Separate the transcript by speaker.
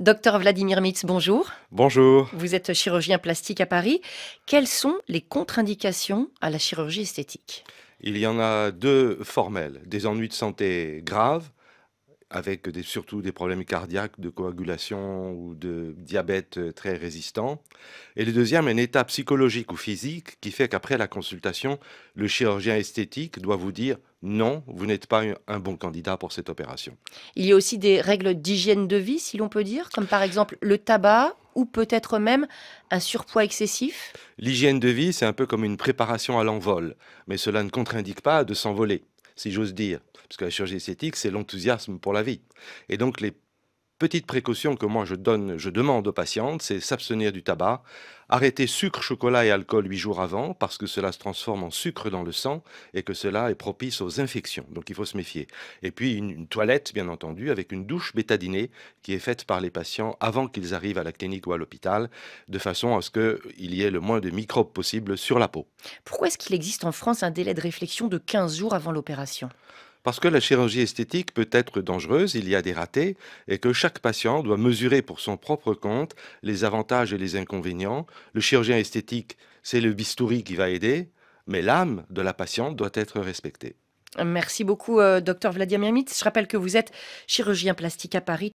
Speaker 1: Docteur Vladimir Mitz, bonjour.
Speaker 2: Bonjour.
Speaker 1: Vous êtes chirurgien plastique à Paris. Quelles sont les contre-indications à la chirurgie esthétique
Speaker 2: Il y en a deux formelles, des ennuis de santé graves avec surtout des problèmes cardiaques, de coagulation ou de diabète euh, très résistant. Et le deuxième, un état psychologique ou physique qui fait qu'après la consultation, le chirurgien esthétique doit vous dire non, vous n'êtes pas un bon candidat pour cette opération.
Speaker 1: Il y a aussi des règles d'hygiène de vie, si l'on peut dire, comme par exemple le tabac ou peut-être même un surpoids excessif
Speaker 2: L'hygiène de vie, c'est un peu comme une préparation à l'envol, mais cela ne contre-indique pas de s'envoler si j'ose dire. Parce que la chirurgie esthétique, c'est l'enthousiasme pour la vie. Et donc les Petite précaution que moi je donne, je demande aux patientes, c'est s'abstenir du tabac, arrêter sucre, chocolat et alcool huit jours avant parce que cela se transforme en sucre dans le sang et que cela est propice aux infections. Donc il faut se méfier. Et puis une, toilette, bien entendu, avec une douche bétadinée qui est faite par les patients avant qu'ils arrivent à la clinique ou à l'hôpital, de façon à ce qu'il y ait le moins de microbes possible sur la peau. Pourquoi est-ce qu'il existe en France un délai de réflexion de 15 jours
Speaker 1: avant l'opération
Speaker 2: parce que la chirurgie esthétique peut être dangereuse, il y a des ratés, et que chaque patient doit mesurer pour son propre compte les avantages et les inconvénients. Le chirurgien esthétique, c'est le bistouri qui va aider, mais l'âme de la patiente doit être respectée.
Speaker 1: Merci beaucoup, euh, docteur Vladimir Mitz. Je rappelle que vous êtes chirurgien plastique à Paris.